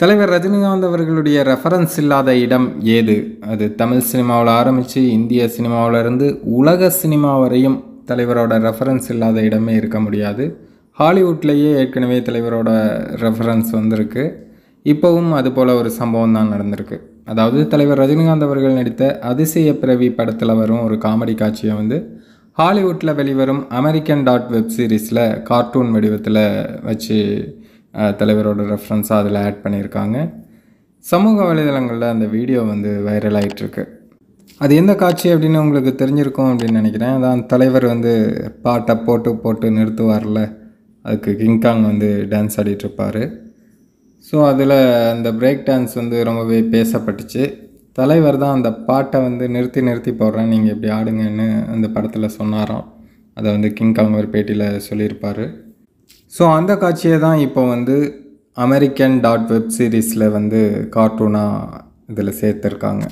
தலைவர் ரஜினிகாந்த் அவர்களுடைய ரெஃபரன்ஸ் இல்லாத இடம் ஏது அது தமிழ் சினிமாவில் ஆரம்பித்து இந்திய சினிமாவிலிருந்து உலக சினிமா வரையும் தலைவரோட ரெஃபரன்ஸ் இல்லாத இடமே இருக்க முடியாது ஹாலிவுட்லேயே ஏற்கனவே தலைவரோட ரெஃபரன்ஸ் வந்திருக்கு இப்போவும் அது போல் ஒரு சம்பவம் தான் நடந்திருக்கு அதாவது தலைவர் ரஜினிகாந்த் அவர்கள் நடித்த அதிசய பிறவி படத்தில் வரும் ஒரு காமெடி காட்சியை வந்து ஹாலிவுட்டில் வெளிவரும் அமெரிக்கன் டாட் வெப் சீரீஸில் கார்ட்டூன் வடிவத்தில் வச்சு தலைவரோட ரெஃபரன்ஸாக அதில் ஆட் பண்ணியிருக்காங்க சமூக வலைதளங்களில் அந்த வீடியோ வந்து வைரல் ஆகிட்டுருக்கு அது எந்த காட்சி அப்படின்னு உங்களுக்கு தெரிஞ்சிருக்கும் அப்படின்னு நினைக்கிறேன் அதான் தலைவர் வந்து பாட்டை போட்டு போட்டு நிறுத்துவார்ல அதுக்கு கிங்காங் வந்து டான்ஸ் ஆடிட்டுருப்பார் ஸோ அதில் அந்த பிரேக் டான்ஸ் வந்து ரொம்பவே பேசப்பட்டுச்சு தலைவர் தான் அந்த பாட்டை வந்து நிறுத்தி நிறுத்தி போடுறேன் நீங்கள் இப்படி ஆடுங்கன்னு அந்த படத்தில் சொன்னாராம் அதை வந்து கிங்காங் ஒரு பேட்டியில் சொல்லியிருப்பார் ஸோ அந்த காட்சியை தான் இப்போ வந்து அமெரிக்கன் டாட் வெப் சீரீஸில் வந்து கார்ட்டூனாக இதில் சேர்த்துருக்காங்க